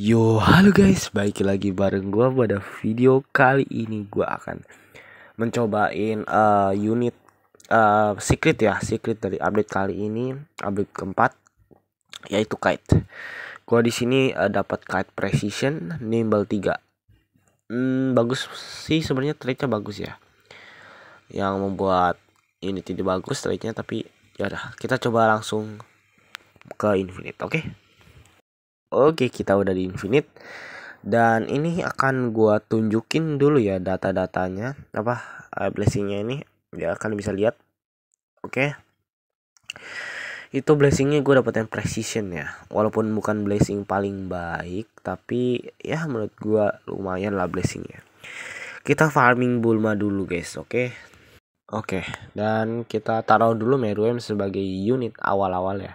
Yo, halo guys, baik lagi bareng gue pada video kali ini gue akan mencobain uh, unit uh, secret ya, secret dari update kali ini, update keempat, yaitu kite. Gue di sini uh, dapat kite precision nimble 3 hmm, bagus sih sebenarnya trade-nya bagus ya. Yang membuat ini tidak bagus trade-nya tapi ya udah kita coba langsung ke infinite, oke? Okay? Oke, kita udah di Infinite. Dan ini akan gua tunjukin dulu ya data-datanya apa uh, blessingnya ini ya kalian bisa lihat. Oke. Itu blessingnya gue dapetin precision ya Walaupun bukan blessing paling baik Tapi ya menurut gua lumayan lah blessingnya Kita farming Bulma dulu guys oke Oke, dan kita taruh dulu Meruem sebagai unit awal-awal ya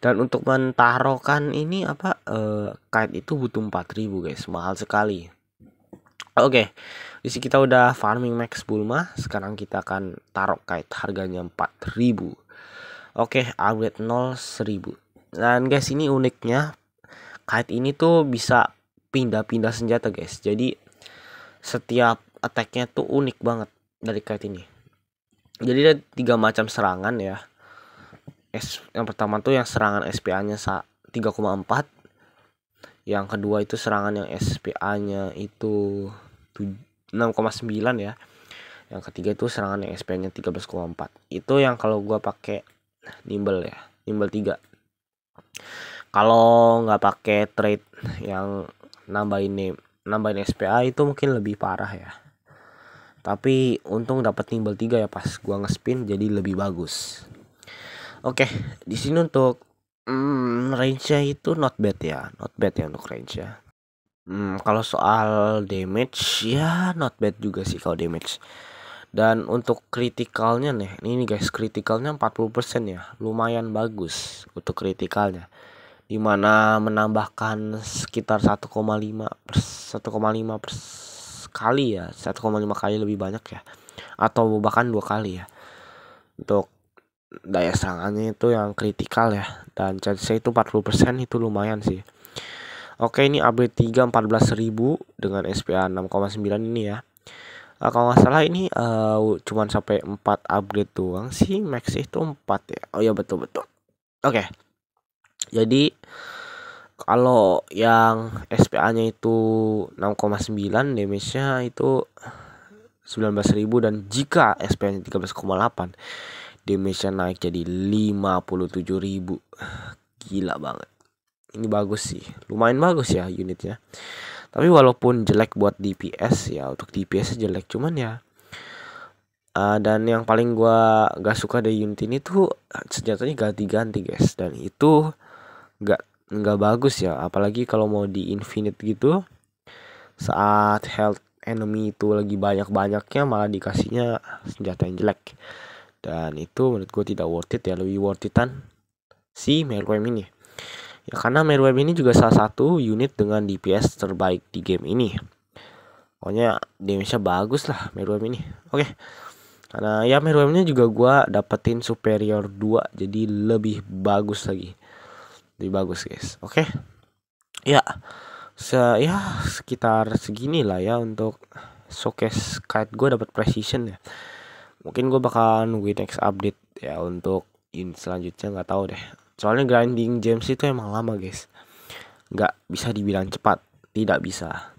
dan untuk mentarokan ini apa uh, kait itu butuh 4000 guys mahal sekali oke okay. di sini kita udah farming max bulma sekarang kita akan taruh kait harganya 4000 oke okay, upgrade 0 1000 dan guys ini uniknya kait ini tuh bisa pindah-pindah senjata guys jadi setiap attacknya tuh unik banget dari kait ini jadi ada tiga macam serangan ya S yang pertama tuh yang serangan SPA-nya 3,4 yang kedua itu serangan yang SPA-nya itu 6,9 ya yang ketiga itu serangan yang SPA-nya 13,4 itu yang kalau gua pakai nimble ya nimble 3 kalau nggak pakai trade yang nambahin name nambahin SPA itu mungkin lebih parah ya tapi untung dapat nimble 3 ya pas gua ngespin jadi lebih bagus Oke, di sini untuk hmm, range-nya itu not bad ya, not bad ya untuk range-nya. Hmm, kalau soal damage ya not bad juga sih kalau damage. Dan untuk kritikalnya nih, ini guys kritikalnya 40% ya, lumayan bagus untuk kritikalnya. Dimana menambahkan sekitar 1,5 1,5 kali ya, 1,5 kali lebih banyak ya, atau bahkan dua kali ya. Untuk daya serangannya itu yang kritikal ya dan chance itu 40% itu lumayan sih Oke ini upgrade 3 14000 dengan SPA 6,9 ini ya uh, kalau nggak salah ini uh, cuman sampai 4 upgrade doang sih max itu 4 ya oh ya betul betul oke okay. jadi kalau yang SPA nya itu 6,9 damage nya itu 19.000 dan jika SPA nya delapan Dimension naik jadi ribu Gila banget Ini bagus sih Lumayan bagus ya unitnya Tapi walaupun jelek buat DPS ya Untuk DPS jelek cuman ya uh, Dan yang paling gua gak suka dari unit ini tuh Senjatanya ganti-ganti guys Dan itu gak, gak bagus ya Apalagi kalau mau di infinite gitu Saat health enemy itu lagi banyak-banyaknya malah dikasihnya senjata yang jelek dan itu menurut gue tidak worth it ya lebih worth itan si Meruem ini ya karena Meruem ini juga salah satu unit dengan DPS terbaik di game ini pokoknya damage-nya bagus lah Meruem ini oke okay. karena ya Meruemnya juga gue dapetin superior 2 jadi lebih bagus lagi lebih bagus guys oke okay? ya se ya sekitar segini lah ya untuk showcase kite gue dapat precision ya mungkin gue bakal nungguin next update ya untuk in selanjutnya nggak tahu deh soalnya grinding James itu emang lama guys nggak bisa dibilang cepat tidak bisa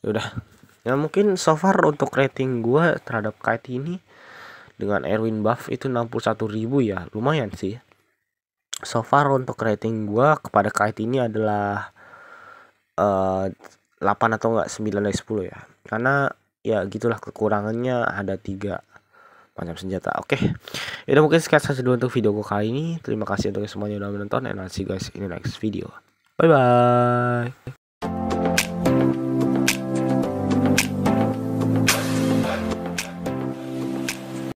ya udah ya mungkin so far untuk rating gue terhadap kite ini dengan Erwin Buff itu 61.000 ya lumayan sih so far untuk rating gue kepada kite ini adalah uh, eh, 8 atau enggak 9 dari 10 ya karena ya gitulah kekurangannya ada tiga Panjang senjata. Oke. Okay. Itu mungkin sekian saja dulu untuk video gue kali ini. Terima kasih untuk semuanya udah menonton and I'll see you guys in the next video. Bye bye.